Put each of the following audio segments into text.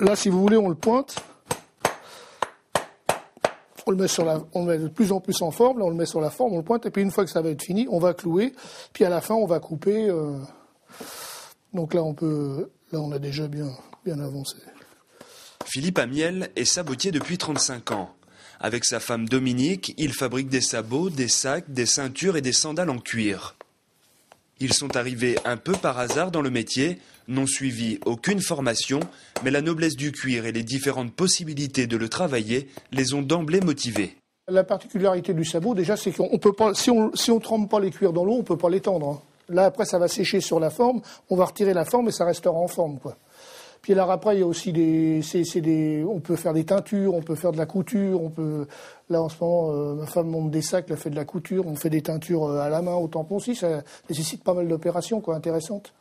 Là, si vous voulez, on le pointe. On le, met on de plus en plus en forme, là on le met sur la forme, on le pointe, et puis une fois que ça va être fini, on va clouer, puis à la fin on va couper. Euh, donc là on peut, là on a déjà bien, bien avancé. Philippe Amiel est sabotier depuis 35 ans. Avec sa femme Dominique, il fabrique des sabots, des sacs, des ceintures et des sandales en cuir. Ils sont arrivés un peu par hasard dans le métier, n'ont suivi aucune formation, mais la noblesse du cuir et les différentes possibilités de le travailler les ont d'emblée motivés. La particularité du sabot, déjà, c'est qu'on peut pas, si on ne trempe pas les cuirs dans l'eau, on ne peut pas les tendre. Hein. Là, après, ça va sécher sur la forme, on va retirer la forme et ça restera en forme. Quoi. Puis là, après, il y a aussi des, des, on peut faire des teintures, on peut faire de la couture, on peut, là en ce moment, euh, ma femme monte des sacs, elle fait de la couture, on fait des teintures euh, à la main, au tampon aussi, ça nécessite pas mal d'opérations, quoi, intéressantes.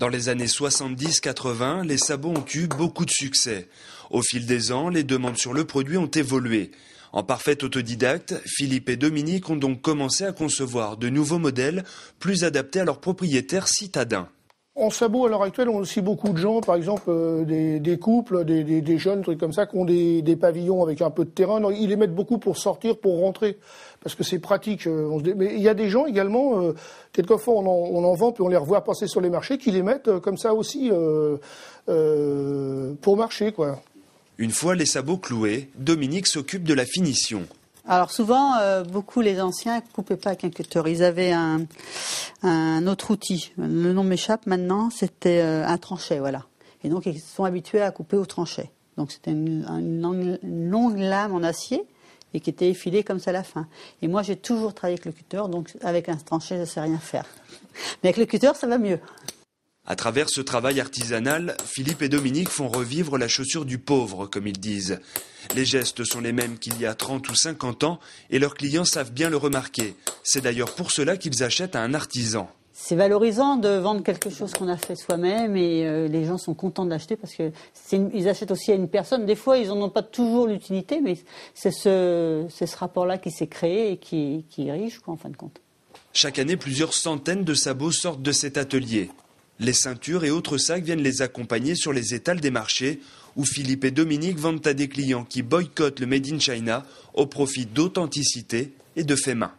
Dans les années 70-80, les sabots ont eu beaucoup de succès. Au fil des ans, les demandes sur le produit ont évolué. En parfait autodidacte, Philippe et Dominique ont donc commencé à concevoir de nouveaux modèles plus adaptés à leurs propriétaires citadins. En sabot, à l'heure actuelle, on a aussi beaucoup de gens, par exemple euh, des, couples, des, jeunes, des, jeunes, trucs comme ça, qui ont des, pavillons avec un peu de terrain. ils les mettent beaucoup pour sortir, pour rentrer, parce que c'est pratique. Euh, mais il y a des gens également, euh, quelquefois on en, vend, puis on les revoit passer sur les marchés, qui les mettent comme ça aussi pour marcher. quoi. Une fois les sabots cloués, Dominique s'occupe de la finition. Alors souvent, euh, beaucoup les anciens ne coupaient pas avec un cutter. Ils avaient un, autre outil. Le nom m'échappe maintenant, c'était euh, un tranchet, voilà. Et donc ils sont habitués à couper au tranchet. Donc c'était une, longue lame en acier et qui était effilée comme ça à la fin. Et moi j'ai toujours travaillé avec le cutter, donc avec un tranchet je ne sais rien faire. Mais avec le cutter ça va mieux. À travers ce travail artisanal, Philippe et Dominique font revivre la chaussure du pauvre, comme ils disent. Les gestes sont les mêmes qu'il y a 30 ou 50 ans et leurs clients savent bien le remarquer. C'est d'ailleurs pour cela qu'ils achètent à un artisan. C'est valorisant de vendre quelque chose qu'on a fait soi-même et euh, les gens sont contents de l'acheter parce que ils achètent aussi à une personne. Des fois, ils n'en ont pas toujours l'utilité, mais c'est ce, rapport-là qui s'est créé et qui, est riche, quoi, en fin de compte. Chaque année, plusieurs centaines de sabots sortent de cet atelier. Les ceintures et autres sacs viennent les accompagner sur les étals des marchés, où Philippe et Dominique vendent à des clients qui boycottent le Made in China au profit d'authenticité et de fait main.